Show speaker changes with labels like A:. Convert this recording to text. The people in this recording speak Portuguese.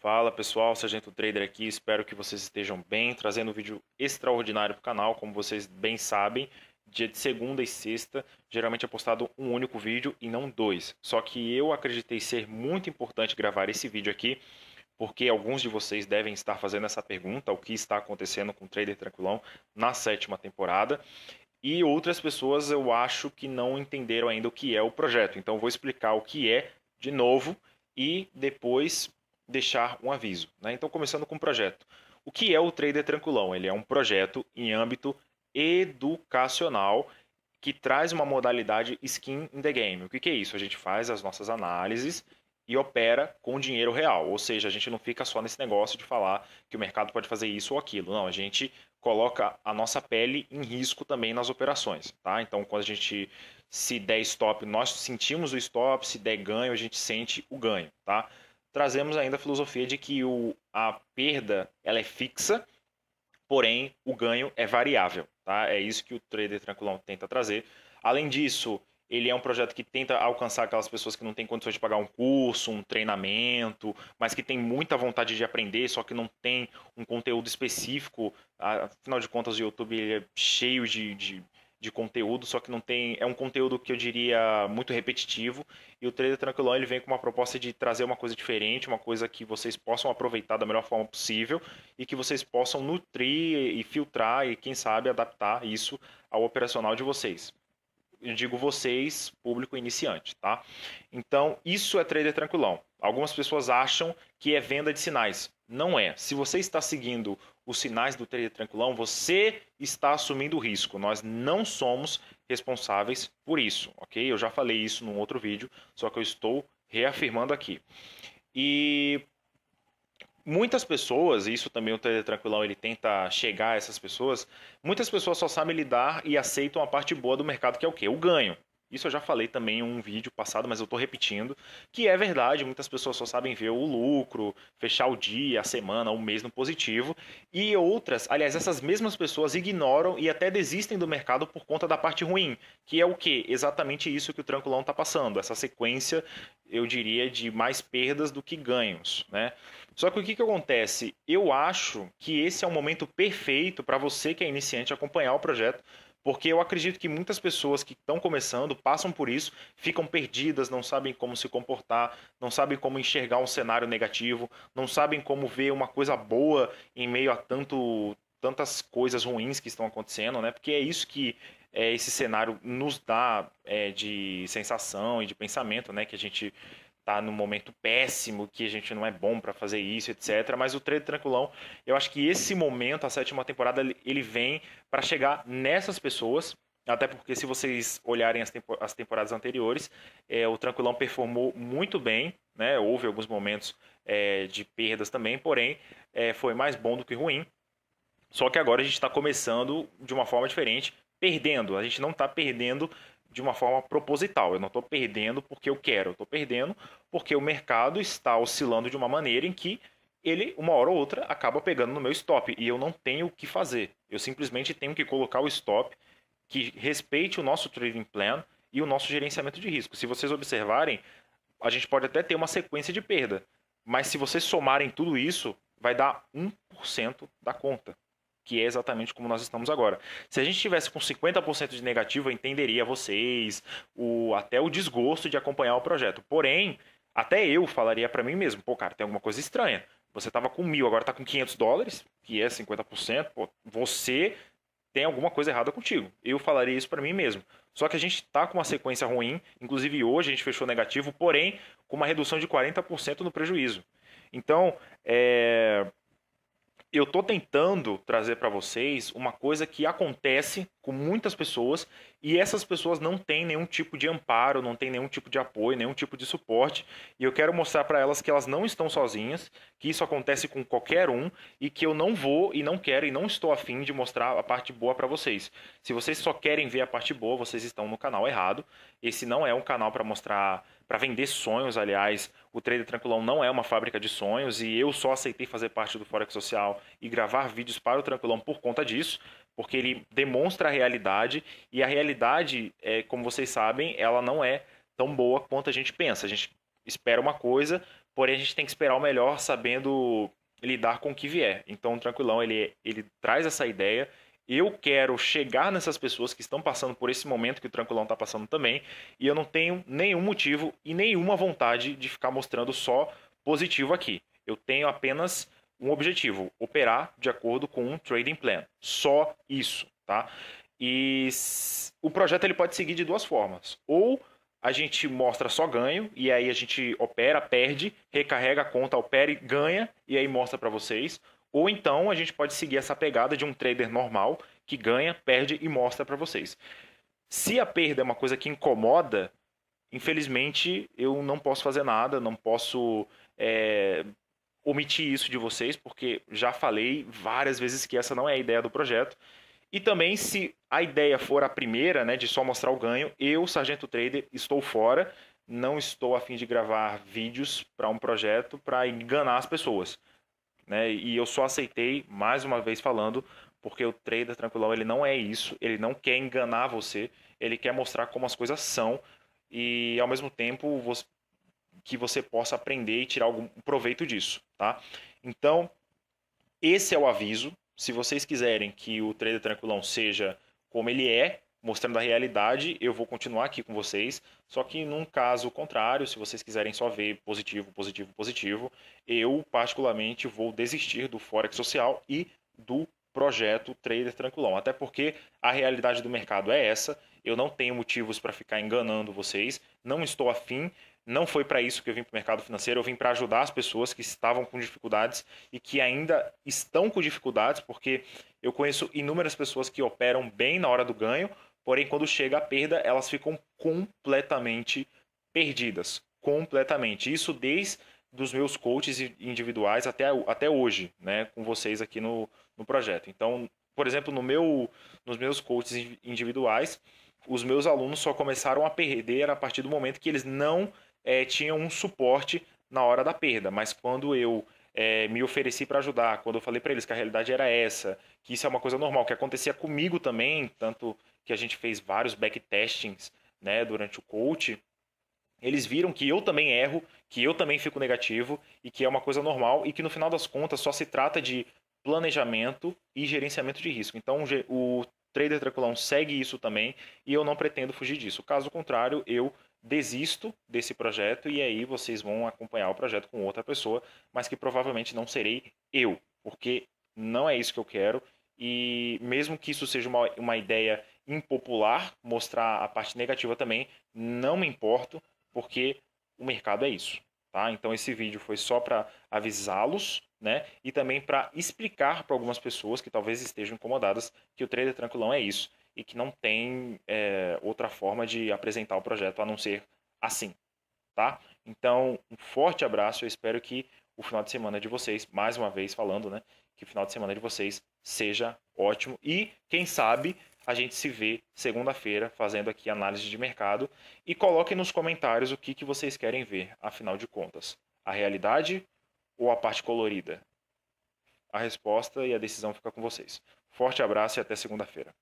A: Fala pessoal, Sargento Trader aqui, espero que vocês estejam bem, trazendo um vídeo extraordinário para o canal, como vocês bem sabem, dia de segunda e sexta, geralmente é postado um único vídeo e não dois. Só que eu acreditei ser muito importante gravar esse vídeo aqui, porque alguns de vocês devem estar fazendo essa pergunta, o que está acontecendo com o Trader Tranquilão na sétima temporada, e outras pessoas eu acho que não entenderam ainda o que é o projeto, então vou explicar o que é de novo, e depois deixar um aviso. Né? Então, começando com o projeto. O que é o Trader Tranquilão? Ele é um projeto em âmbito educacional que traz uma modalidade skin in the game. O que, que é isso? A gente faz as nossas análises e opera com dinheiro real. Ou seja, a gente não fica só nesse negócio de falar que o mercado pode fazer isso ou aquilo. Não, a gente coloca a nossa pele em risco também nas operações, tá? Então, quando a gente se der stop, nós sentimos o stop, se der ganho, a gente sente o ganho, tá? trazemos ainda a filosofia de que o, a perda ela é fixa, porém o ganho é variável. Tá? É isso que o Trader Tranquilão tenta trazer. Além disso, ele é um projeto que tenta alcançar aquelas pessoas que não têm condições de pagar um curso, um treinamento, mas que tem muita vontade de aprender, só que não tem um conteúdo específico. Ah, afinal de contas, o YouTube é cheio de, de de conteúdo, só que não tem. É um conteúdo que eu diria muito repetitivo. E o Trader Tranquilão ele vem com uma proposta de trazer uma coisa diferente, uma coisa que vocês possam aproveitar da melhor forma possível e que vocês possam nutrir e filtrar e, quem sabe, adaptar isso ao operacional de vocês. Eu digo vocês, público iniciante, tá? Então, isso é Trader Tranquilão. Algumas pessoas acham que é venda de sinais. Não é. Se você está seguindo os sinais do tranquilão, você está assumindo o risco. Nós não somos responsáveis por isso, ok? Eu já falei isso num outro vídeo, só que eu estou reafirmando aqui. E muitas pessoas, e isso também o Teletranquilão ele tenta chegar a essas pessoas, muitas pessoas só sabem lidar e aceitam a parte boa do mercado, que é o quê? O ganho. Isso eu já falei também em um vídeo passado, mas eu estou repetindo, que é verdade, muitas pessoas só sabem ver o lucro, fechar o dia, a semana, o mês no positivo, e outras, aliás, essas mesmas pessoas ignoram e até desistem do mercado por conta da parte ruim, que é o que? Exatamente isso que o Tranquilão está passando, essa sequência, eu diria, de mais perdas do que ganhos, né? Só que o que, que acontece? Eu acho que esse é o momento perfeito para você que é iniciante acompanhar o projeto, porque eu acredito que muitas pessoas que estão começando passam por isso, ficam perdidas, não sabem como se comportar, não sabem como enxergar um cenário negativo, não sabem como ver uma coisa boa em meio a tanto tantas coisas ruins que estão acontecendo, né? Porque é isso que é, esse cenário nos dá é, de sensação e de pensamento, né? Que a gente tá num momento péssimo, que a gente não é bom para fazer isso, etc. Mas o trade tranquilão, eu acho que esse momento, a sétima temporada, ele vem para chegar nessas pessoas. Até porque, se vocês olharem as, as temporadas anteriores, é, o Tranquilão performou muito bem, né? Houve alguns momentos é, de perdas também, porém, é, foi mais bom do que ruim. Só que agora a gente está começando de uma forma diferente, perdendo. A gente não está perdendo de uma forma proposital. Eu não estou perdendo porque eu quero, eu estou perdendo porque o mercado está oscilando de uma maneira em que ele, uma hora ou outra, acaba pegando no meu stop e eu não tenho o que fazer. Eu simplesmente tenho que colocar o stop que respeite o nosso trading plan e o nosso gerenciamento de risco. Se vocês observarem, a gente pode até ter uma sequência de perda, mas se vocês somarem tudo isso, vai dar 1% da conta que é exatamente como nós estamos agora. Se a gente tivesse com 50% de negativo, eu entenderia vocês, o, até o desgosto de acompanhar o projeto. Porém, até eu falaria para mim mesmo, pô, cara, tem alguma coisa estranha. Você estava com mil, agora está com 500 dólares, que é 50%, pô, você tem alguma coisa errada contigo. Eu falaria isso para mim mesmo. Só que a gente está com uma sequência ruim, inclusive hoje a gente fechou negativo, porém com uma redução de 40% no prejuízo. Então, é eu estou tentando trazer para vocês uma coisa que acontece com muitas pessoas e essas pessoas não têm nenhum tipo de amparo, não têm nenhum tipo de apoio, nenhum tipo de suporte. E eu quero mostrar para elas que elas não estão sozinhas, que isso acontece com qualquer um e que eu não vou e não quero e não estou afim de mostrar a parte boa para vocês. Se vocês só querem ver a parte boa, vocês estão no canal errado. Esse não é um canal para mostrar, para vender sonhos, aliás. O Trader Tranquilão não é uma fábrica de sonhos e eu só aceitei fazer parte do Forex Social e gravar vídeos para o Tranquilão por conta disso porque ele demonstra a realidade e a realidade, é, como vocês sabem, ela não é tão boa quanto a gente pensa. A gente espera uma coisa, porém a gente tem que esperar o melhor sabendo lidar com o que vier. Então, Tranquilão, ele, ele traz essa ideia. Eu quero chegar nessas pessoas que estão passando por esse momento que o Tranquilão está passando também, e eu não tenho nenhum motivo e nenhuma vontade de ficar mostrando só positivo aqui. Eu tenho apenas um objetivo: operar de acordo com um trading plan. Só isso, tá? E o projeto ele pode seguir de duas formas. Ou a gente mostra só ganho e aí a gente opera, perde, recarrega a conta, opera e ganha e aí mostra para vocês. Ou então a gente pode seguir essa pegada de um trader normal que ganha, perde e mostra para vocês. Se a perda é uma coisa que incomoda, infelizmente eu não posso fazer nada, não posso é, omiti isso de vocês, porque já falei várias vezes que essa não é a ideia do projeto. E também, se a ideia for a primeira, né, de só mostrar o ganho, eu, Sargento Trader, estou fora. Não estou a fim de gravar vídeos para um projeto para enganar as pessoas. Né? E eu só aceitei, mais uma vez falando, porque o trader tranquilão ele não é isso, ele não quer enganar você, ele quer mostrar como as coisas são e ao mesmo tempo que você possa aprender e tirar algum proveito disso, tá? Então, esse é o aviso. Se vocês quiserem que o Trader Tranquilão seja como ele é, mostrando a realidade, eu vou continuar aqui com vocês. Só que num caso contrário, se vocês quiserem só ver positivo, positivo, positivo, eu particularmente vou desistir do Forex Social e do projeto Trader Tranquilão. Até porque a realidade do mercado é essa. Eu não tenho motivos para ficar enganando vocês, não estou afim não foi para isso que eu vim para o mercado financeiro, eu vim para ajudar as pessoas que estavam com dificuldades e que ainda estão com dificuldades, porque eu conheço inúmeras pessoas que operam bem na hora do ganho, porém quando chega a perda, elas ficam completamente perdidas, completamente. Isso desde dos meus coaches individuais até, até hoje, né, com vocês aqui no, no projeto. Então, por exemplo, no meu, nos meus coaches individuais, os meus alunos só começaram a perder a partir do momento que eles não é, tinha um suporte na hora da perda, mas quando eu é, me ofereci para ajudar, quando eu falei para eles que a realidade era essa, que isso é uma coisa normal, que acontecia comigo também, tanto que a gente fez vários backtestings né, durante o coach, eles viram que eu também erro, que eu também fico negativo e que é uma coisa normal e que no final das contas só se trata de planejamento e gerenciamento de risco. Então o trader tranquilão segue isso também e eu não pretendo fugir disso. Caso contrário, eu desisto desse projeto e aí vocês vão acompanhar o projeto com outra pessoa, mas que provavelmente não serei eu, porque não é isso que eu quero. E mesmo que isso seja uma, uma ideia impopular, mostrar a parte negativa também, não me importo, porque o mercado é isso. Tá? Então esse vídeo foi só para avisá-los, né? E também para explicar para algumas pessoas que talvez estejam incomodadas que o trader tranquilão é isso e que não tem é, outra forma de apresentar o projeto a não ser assim, tá? Então, um forte abraço, eu espero que o final de semana de vocês, mais uma vez falando, né, que o final de semana de vocês seja ótimo e quem sabe a gente se vê segunda-feira fazendo aqui análise de mercado e coloquem nos comentários o que, que vocês querem ver, afinal de contas, a realidade ou a parte colorida? A resposta e a decisão fica com vocês. Forte abraço e até segunda-feira.